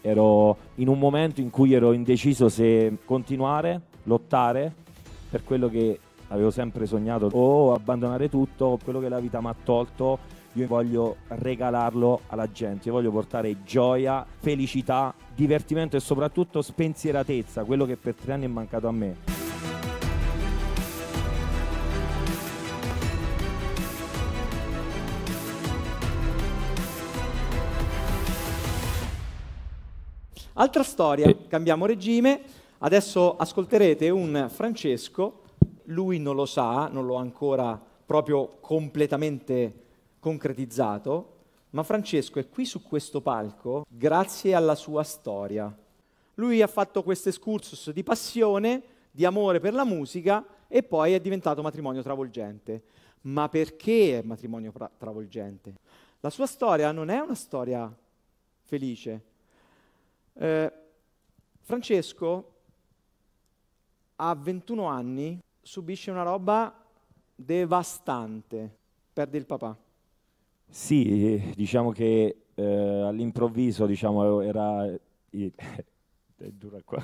ero in un momento in cui ero indeciso se continuare, lottare per quello che avevo sempre sognato o abbandonare tutto, quello che la vita mi ha tolto, io voglio regalarlo alla gente, io voglio portare gioia, felicità, divertimento e soprattutto spensieratezza, quello che per tre anni è mancato a me. Altra storia, sì. cambiamo regime, adesso ascolterete un Francesco, lui non lo sa, non lo ha ancora proprio completamente concretizzato, ma Francesco è qui su questo palco grazie alla sua storia. Lui ha fatto questo excursus di passione, di amore per la musica e poi è diventato matrimonio travolgente. Ma perché è matrimonio tra- travolgente? La sua storia non è una storia felice, eh, Francesco a 21 anni subisce una roba devastante, perde il papà. Sì, diciamo che eh, all'improvviso diciamo, era... Eh, è dura qua.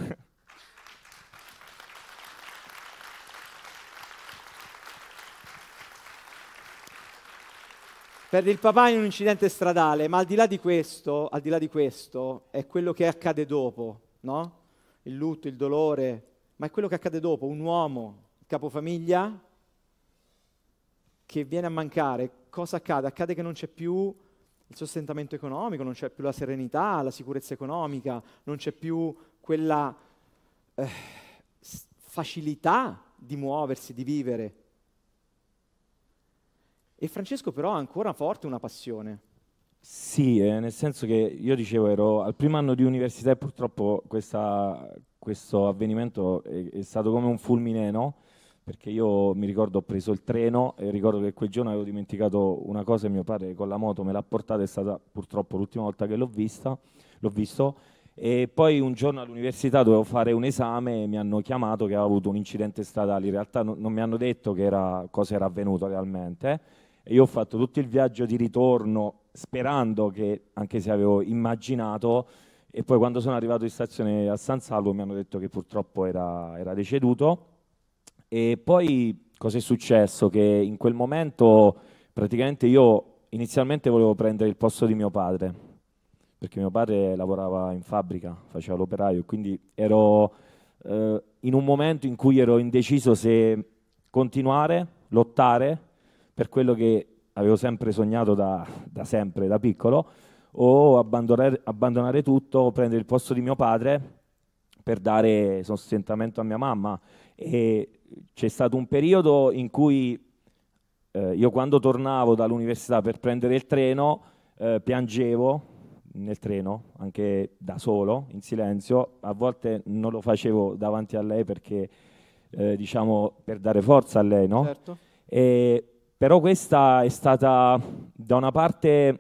perde il papà in un incidente stradale, ma al di là di questo, al di là di questo è quello che accade dopo, no? Il lutto, il dolore, ma è quello che accade dopo, un uomo, capofamiglia, che viene a mancare, cosa accade? Accade che non c'è più il sostentamento economico, non c'è più la serenità, la sicurezza economica, non c'è più quella eh, facilità di muoversi, di vivere. E Francesco però ha ancora forte una passione. Sì, eh, nel senso che io dicevo ero al primo anno di università e purtroppo questa, questo avvenimento è, è, stato come un fulmine, no? Perché io mi ricordo ho preso il treno e ricordo che quel giorno avevo dimenticato una cosa e mio padre con la moto me l'ha portata, è stata purtroppo l'ultima volta che l'ho vista, l'ho visto. E poi un giorno all'università dovevo fare un esame e mi hanno chiamato che avevo avuto un incidente stradale. In realtà no, non mi hanno detto che era, cosa era avvenuto realmente io ho fatto tutto il viaggio di ritorno sperando che, anche se avevo immaginato, e poi quando sono arrivato in stazione a San Salvo mi hanno detto che purtroppo era, era deceduto. E poi cosa è successo? Che in quel momento praticamente io inizialmente volevo prendere il posto di mio padre, perché mio padre lavorava in fabbrica, faceva l'operaio, quindi ero eh, in un momento in cui ero indeciso se continuare, lottare per quello che avevo sempre sognato da, da sempre, da piccolo, o abbandonare, abbandonare tutto, prendere il posto di mio padre per dare sostentamento a mia mamma. E c'è stato un periodo in cui eh, io quando tornavo dall'università per prendere il treno eh, piangevo nel treno, anche da solo, in silenzio. A volte non lo facevo davanti a lei perché, eh, diciamo, per dare forza a lei, no? Certo. E però questa è stata, da una parte,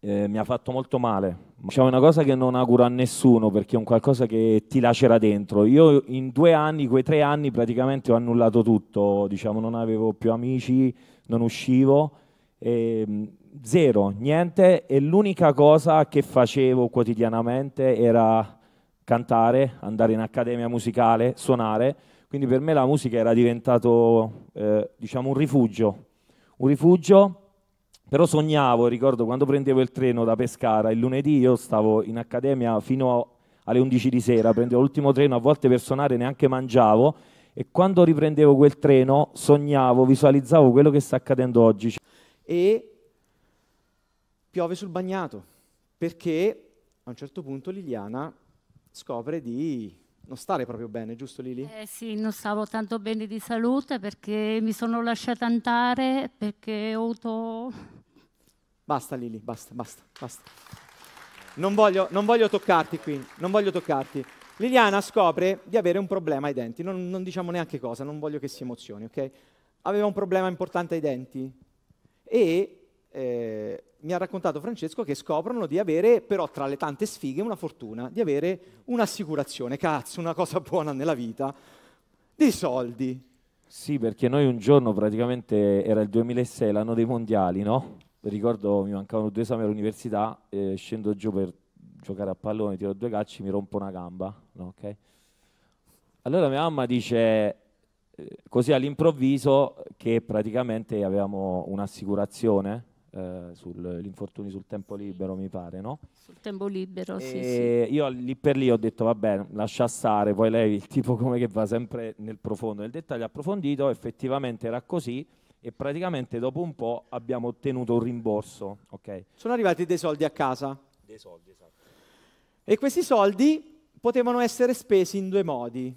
eh, mi ha fatto molto male. C'è diciamo, una cosa che non auguro a nessuno perché è un qualcosa che ti lacera dentro. Io in due anni, quei tre anni, praticamente ho annullato tutto. Diciamo, non avevo più amici, non uscivo. Eh, zero, niente. E l'unica cosa che facevo quotidianamente era cantare, andare in accademia musicale, suonare quindi per me la musica era diventato eh, diciamo un rifugio, un rifugio, però sognavo, ricordo quando prendevo il treno da Pescara, il lunedì io stavo in accademia fino alle 11 di sera, prendevo l'ultimo treno, a volte per suonare neanche mangiavo e quando riprendevo quel treno sognavo, visualizzavo quello che sta accadendo oggi. E piove sul bagnato, perché a un certo punto Liliana scopre di non stare proprio bene, giusto Lili? Eh sì, non stavo tanto bene di salute perché mi sono lasciata andare perché ho avuto... Basta Lili, basta, basta, basta. Non voglio, non voglio toccarti qui, non voglio toccarti. Liliana scopre di avere un problema ai denti, non, non diciamo neanche cosa, non voglio che si emozioni, ok? Aveva un problema importante ai denti e eh, mi ha raccontato Francesco che scoprono di avere, però tra le tante sfighe, una fortuna, di avere un'assicurazione, cazzo, una cosa buona nella vita, dei soldi. Sì, perché noi un giorno praticamente era il 2006, l'anno dei mondiali, no? Ricordo mi mancavano due esami all'università, eh, scendo giù per giocare a pallone, tiro due calci, mi rompo una gamba, no? okay? Allora mia mamma dice, eh, così all'improvviso che praticamente avevamo un'assicurazione eh, sugli infortuni sul tempo libero, mi pare, no? Sul tempo libero, e sì, sì. Io lì per lì ho detto, vabbè, lascia stare, poi lei il tipo come che va sempre nel profondo, nel dettaglio approfondito, effettivamente era così e praticamente dopo un po' abbiamo ottenuto un rimborso, ok? Sono arrivati dei soldi a casa? Dei soldi, esatto. E questi soldi potevano essere spesi in due modi.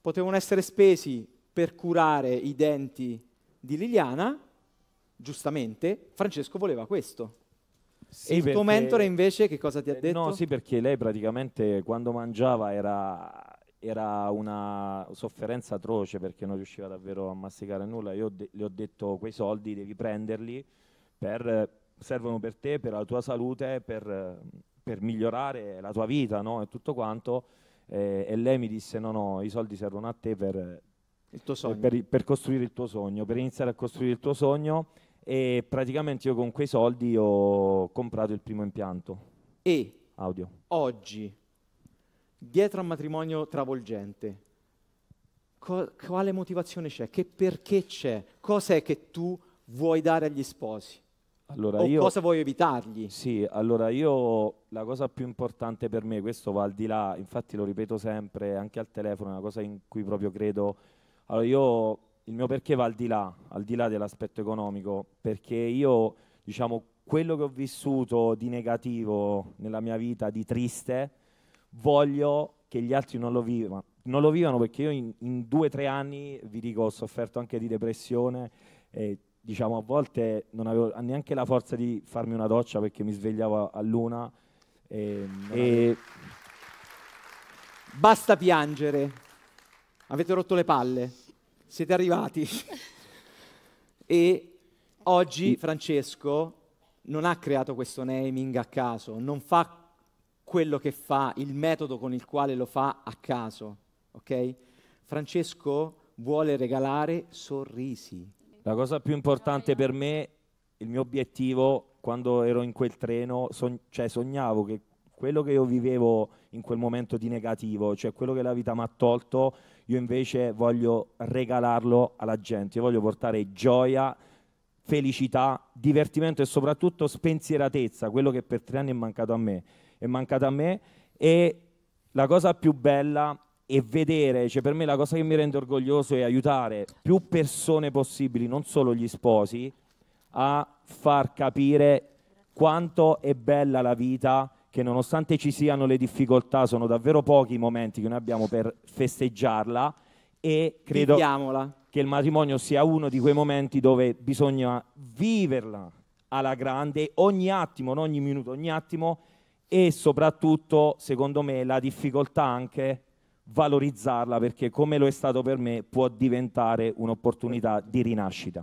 Potevano essere spesi per curare i denti di Liliana giustamente, Francesco voleva questo. Sì, e il perché... tuo mentore invece che cosa ti ha eh, detto? No, sì, perché lei praticamente quando mangiava era, era una sofferenza atroce perché non riusciva davvero a masticare nulla. Io de- le ho detto quei soldi devi prenderli, per, servono per te, per la tua salute, per, per migliorare la tua vita no? e tutto quanto. Eh, e lei mi disse no, no, i soldi servono a te per, il tuo per, per costruire il tuo sogno, per iniziare a costruire il tuo sogno e praticamente io con quei soldi ho comprato il primo impianto e audio. Oggi, dietro a un matrimonio travolgente, co- quale motivazione c'è? Che perché c'è? Cos'è che tu vuoi dare agli sposi? Allora, o io, cosa vuoi evitargli? Sì, allora io la cosa più importante per me, questo va al di là, infatti lo ripeto sempre anche al telefono, è una cosa in cui proprio credo. Allora io il mio perché va al di là, al di là dell'aspetto economico, perché io, diciamo, quello che ho vissuto di negativo nella mia vita, di triste, voglio che gli altri non lo vivano. Non lo vivano perché io in, in due o tre anni, vi dico, ho sofferto anche di depressione e diciamo a volte non avevo neanche la forza di farmi una doccia perché mi svegliavo all'una. E, e... Basta piangere, avete rotto le palle siete arrivati. e oggi Francesco non ha creato questo naming a caso, non fa quello che fa, il metodo con il quale lo fa a caso, ok? Francesco vuole regalare sorrisi. La cosa più importante per me, il mio obiettivo quando ero in quel treno, sog- cioè sognavo che quello che io vivevo in quel momento di negativo, cioè quello che la vita mi ha tolto, io invece voglio regalarlo alla gente, io voglio portare gioia, felicità, divertimento e soprattutto spensieratezza, quello che per tre anni è mancato a me. È mancato a me e la cosa più bella è vedere, cioè per me la cosa che mi rende orgoglioso è aiutare più persone possibili, non solo gli sposi, a far capire quanto è bella la vita che nonostante ci siano le difficoltà sono davvero pochi i momenti che noi abbiamo per festeggiarla e credo Viviamola. che il matrimonio sia uno di quei momenti dove bisogna viverla alla grande ogni attimo, non ogni minuto, ogni attimo e soprattutto, secondo me, la difficoltà anche valorizzarla perché come lo è stato per me può diventare un'opportunità di rinascita.